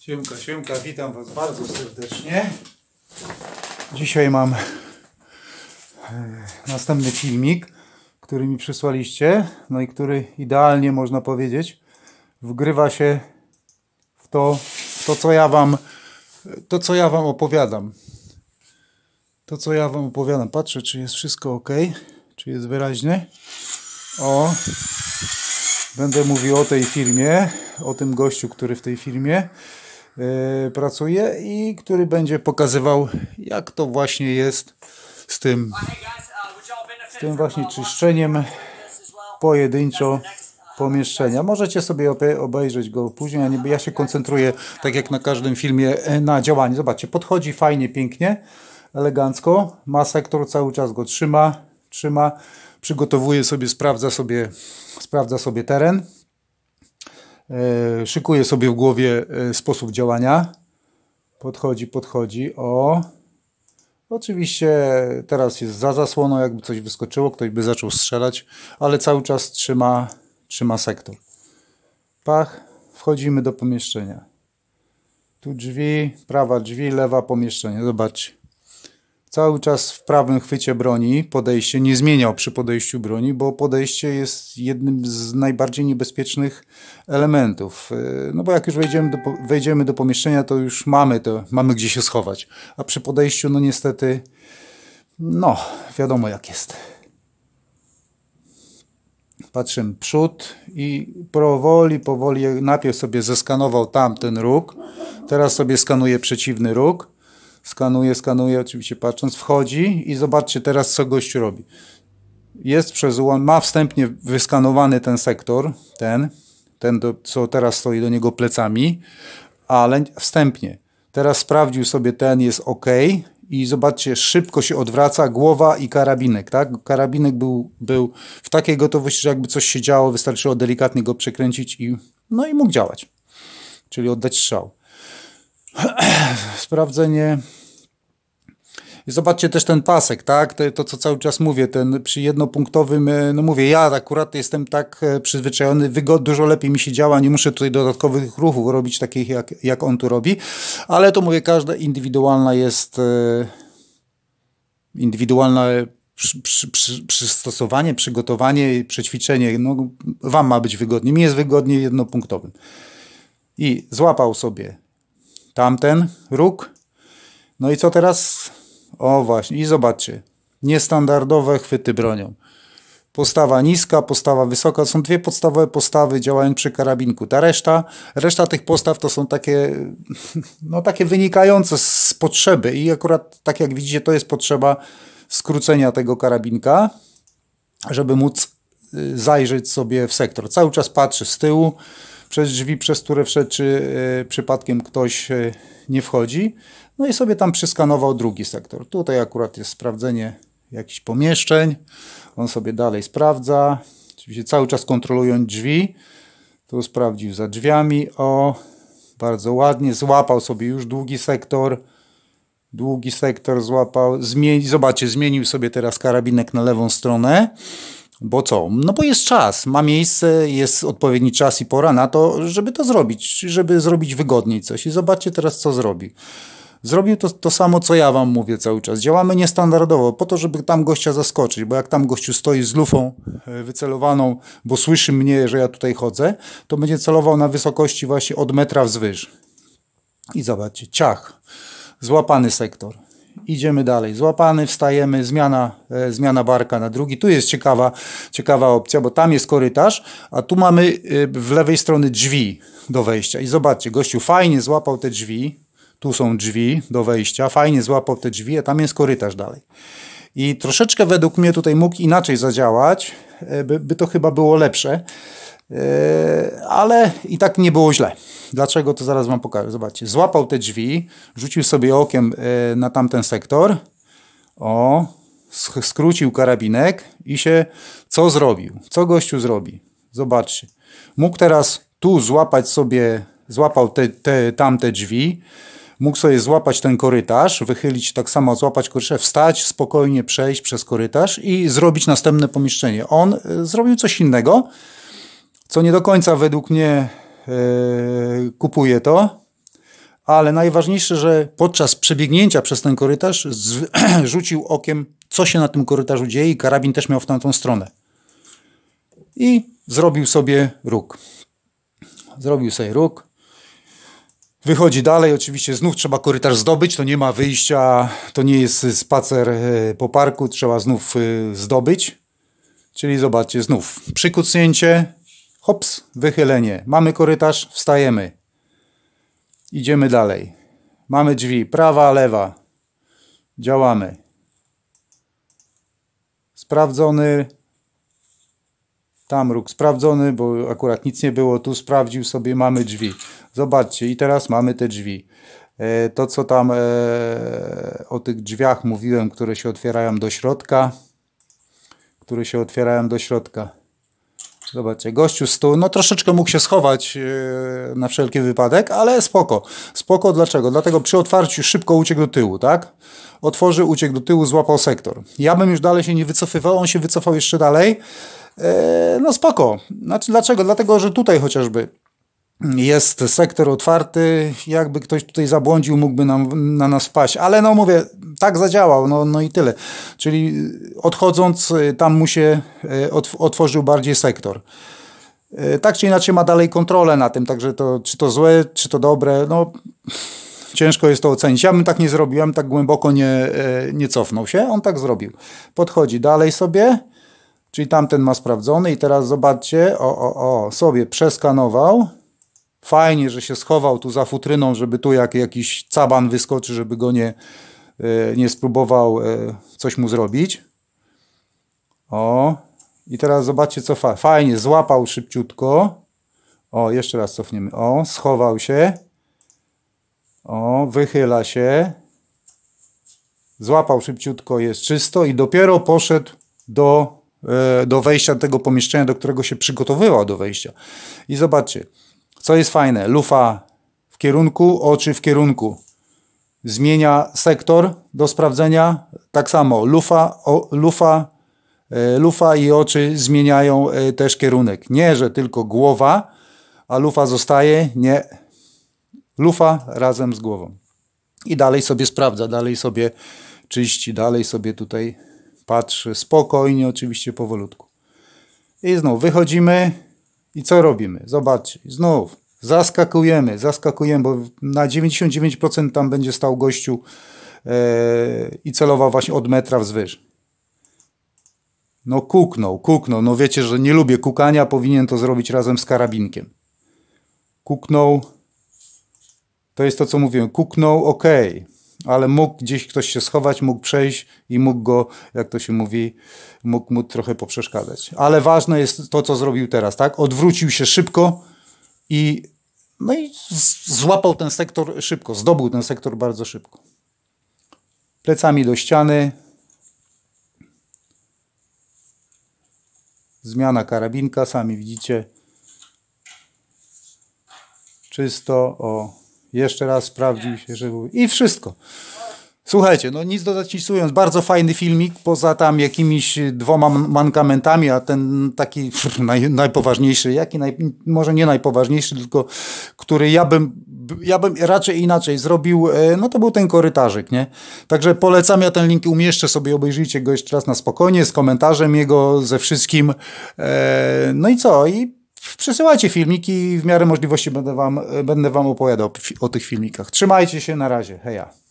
Siemka, siemka, witam Was bardzo serdecznie. Dzisiaj mam e, następny filmik, który mi przysłaliście, no i który idealnie, można powiedzieć, wgrywa się w to, w to co ja Wam to, co ja Wam opowiadam. To, co ja Wam opowiadam. Patrzę, czy jest wszystko ok, czy jest wyraźnie. O, będę mówił o tej firmie, o tym gościu, który w tej firmie. Y, pracuje i który będzie pokazywał, jak to właśnie jest z tym, z tym właśnie czyszczeniem pojedynczo pomieszczenia. Możecie sobie obejrzeć go później, a nie, ja się koncentruję, tak jak na każdym filmie, e, na działaniu. Zobaczcie, podchodzi fajnie, pięknie, elegancko. Ma sektor, cały czas go trzyma, trzyma, przygotowuje sobie, sprawdza sobie, sprawdza sobie teren. E, szykuje sobie w głowie e, sposób działania. Podchodzi, podchodzi. O. Oczywiście teraz jest za zasłoną, jakby coś wyskoczyło, ktoś by zaczął strzelać, ale cały czas trzyma, trzyma sektor. Pach, wchodzimy do pomieszczenia. Tu drzwi, prawa drzwi, lewa pomieszczenie. Zobaczcie cały czas w prawym chwycie broni podejście nie zmieniał przy podejściu broni, bo podejście jest jednym z najbardziej niebezpiecznych elementów. Y, no bo jak już wejdziemy do, wejdziemy do pomieszczenia, to już mamy to, mamy gdzie się schować. A przy podejściu, no niestety, no wiadomo jak jest. Patrzymy przód i powoli, powoli, najpierw sobie zeskanował tamten róg, teraz sobie skanuje przeciwny róg skanuje, skanuje, oczywiście patrząc, wchodzi i zobaczcie teraz, co gość robi. Jest przez ułam, ma wstępnie wyskanowany ten sektor, ten, ten, do, co teraz stoi do niego plecami, ale wstępnie. Teraz sprawdził sobie ten, jest ok i zobaczcie, szybko się odwraca głowa i karabinek, tak? Karabinek był, był w takiej gotowości, że jakby coś się działo, wystarczyło delikatnie go przekręcić i no i mógł działać, czyli oddać strzał. sprawdzenie. I zobaczcie też ten pasek, tak? To, to, co cały czas mówię, ten przy jednopunktowym, e, no mówię, ja akurat jestem tak e, przyzwyczajony, wygod, dużo lepiej mi się działa, nie muszę tutaj dodatkowych ruchów robić takich, jak, jak on tu robi, ale to mówię, każda indywidualna jest, e, indywidualne przy, przy, przy, przystosowanie, przygotowanie przećwiczenie, no wam ma być wygodnie, mi jest wygodnie jednopunktowym. I złapał sobie tamten róg. No i co teraz? O właśnie, i zobaczcie. Niestandardowe chwyty bronią. Postawa niska, postawa wysoka. Są dwie podstawowe postawy działają przy karabinku. Ta reszta, reszta tych postaw to są takie, no takie wynikające z potrzeby. I akurat, tak jak widzicie, to jest potrzeba skrócenia tego karabinka, żeby móc y, zajrzeć sobie w sektor. Cały czas patrzy z tyłu, przez drzwi, przez które wszedł, czy e, przypadkiem ktoś e, nie wchodzi. No i sobie tam przyskanował drugi sektor. Tutaj akurat jest sprawdzenie jakichś pomieszczeń. On sobie dalej sprawdza. Oczywiście cały czas kontrolując drzwi. Tu sprawdził za drzwiami. O, bardzo ładnie. Złapał sobie już długi sektor. Długi sektor złapał. Zmieni, zobaczcie, zmienił sobie teraz karabinek na lewą stronę. Bo co? No bo jest czas, ma miejsce, jest odpowiedni czas i pora na to, żeby to zrobić, żeby zrobić wygodniej coś. I zobaczcie teraz, co zrobi. Zrobił to, to samo, co ja wam mówię cały czas. Działamy niestandardowo, po to, żeby tam gościa zaskoczyć, bo jak tam gościu stoi z lufą e, wycelowaną, bo słyszy mnie, że ja tutaj chodzę, to będzie celował na wysokości właśnie od metra wzwyż. I zobaczcie, ciach, złapany sektor idziemy dalej. Złapany, wstajemy, zmiana, e, zmiana barka na drugi. Tu jest ciekawa, ciekawa opcja, bo tam jest korytarz, a tu mamy e, w lewej strony drzwi do wejścia. I zobaczcie, gościu fajnie złapał te drzwi. Tu są drzwi do wejścia, fajnie złapał te drzwi, a tam jest korytarz dalej. I troszeczkę według mnie tutaj mógł inaczej zadziałać, e, by, by to chyba było lepsze. Yy, ale i tak nie było źle. Dlaczego, to zaraz wam pokażę. Zobaczcie, złapał te drzwi, rzucił sobie okiem yy, na tamten sektor, o, skrócił karabinek i się, co zrobił? Co gościu zrobi? Zobaczcie. Mógł teraz tu złapać sobie, złapał te, te, tamte drzwi, mógł sobie złapać ten korytarz, wychylić tak samo, złapać korytarz, wstać, spokojnie przejść przez korytarz i zrobić następne pomieszczenie. On y, zrobił coś innego, co nie do końca według mnie e, kupuje to, ale najważniejsze, że podczas przebiegnięcia przez ten korytarz rzucił okiem, co się na tym korytarzu dzieje i karabin też miał w tamtą stronę. I zrobił sobie róg. Zrobił sobie róg. Wychodzi dalej, oczywiście znów trzeba korytarz zdobyć, to nie ma wyjścia, to nie jest spacer e, po parku, trzeba znów e, zdobyć. Czyli zobaczcie, znów przykucnięcie, Hops, wychylenie. Mamy korytarz, wstajemy. Idziemy dalej. Mamy drzwi, prawa, lewa. Działamy. Sprawdzony. Tam róg sprawdzony, bo akurat nic nie było. Tu sprawdził sobie, mamy drzwi. Zobaczcie, i teraz mamy te drzwi. E, to, co tam e, o tych drzwiach mówiłem, które się otwierają do środka, które się otwierają do środka. Zobaczcie, gościu z no troszeczkę mógł się schować e, na wszelki wypadek, ale spoko. Spoko dlaczego? Dlatego przy otwarciu szybko uciekł do tyłu, tak? Otworzył, uciekł do tyłu, złapał sektor. Ja bym już dalej się nie wycofywał, on się wycofał jeszcze dalej. E, no spoko. Znaczy dlaczego? Dlatego, że tutaj chociażby jest sektor otwarty, jakby ktoś tutaj zabłądził, mógłby nam, na nas paść. Ale no mówię, tak zadziałał, no, no i tyle. Czyli odchodząc, y, tam mu się y, otworzył bardziej sektor. Y, tak czy inaczej ma dalej kontrolę na tym, także to, czy to złe, czy to dobre, no ciężko jest to ocenić. Ja bym tak nie zrobił, ja bym tak głęboko nie, nie cofnął się, on tak zrobił. Podchodzi dalej sobie, czyli tamten ma sprawdzony i teraz zobaczcie, o, o, o, sobie przeskanował, Fajnie, że się schował tu za futryną, żeby tu jak jakiś caban wyskoczy, żeby go nie, e, nie spróbował e, coś mu zrobić. O, i teraz zobaczcie co fa fajnie, złapał szybciutko. O, jeszcze raz cofniemy. O, schował się. O, wychyla się. Złapał szybciutko, jest czysto i dopiero poszedł do, e, do wejścia tego pomieszczenia, do którego się przygotowywał do wejścia. I zobaczcie, co jest fajne? Lufa w kierunku, oczy w kierunku. Zmienia sektor do sprawdzenia. Tak samo lufa, o, lufa, e, lufa i oczy zmieniają e, też kierunek. Nie, że tylko głowa, a lufa zostaje. Nie. Lufa razem z głową. I dalej sobie sprawdza, dalej sobie czyści, dalej sobie tutaj patrzy. Spokojnie, oczywiście powolutku. I znów wychodzimy i co robimy? Zobaczcie, znów zaskakujemy, zaskakujemy, bo na 99% tam będzie stał gościu yy, i celował właśnie od metra wzwyż. No kuknął, kuknął. No wiecie, że nie lubię kukania, powinien to zrobić razem z karabinkiem. Kuknął. To jest to, co mówiłem. Kuknął, ok ale mógł gdzieś ktoś się schować, mógł przejść i mógł go, jak to się mówi, mógł mu trochę poprzeszkadzać. Ale ważne jest to, co zrobił teraz, tak? Odwrócił się szybko i, no i złapał ten sektor szybko, zdobył ten sektor bardzo szybko. Plecami do ściany. Zmiana karabinka, sami widzicie. Czysto, o jeszcze raz sprawdził się, że był. I wszystko. Słuchajcie, no nic dodać bardzo fajny filmik, poza tam jakimiś dwoma mankamentami, a ten taki pff, naj, najpoważniejszy, jaki naj, może nie najpoważniejszy, tylko który ja bym, ja bym raczej inaczej zrobił, e, no to był ten korytarzyk, nie? Także polecam, ja ten link umieszczę sobie, obejrzyjcie go jeszcze raz na spokojnie, z komentarzem jego, ze wszystkim. E, no i co? I Przesyłajcie filmiki i w miarę możliwości będę wam, będę wam opowiadał o tych filmikach. Trzymajcie się, na razie, heja.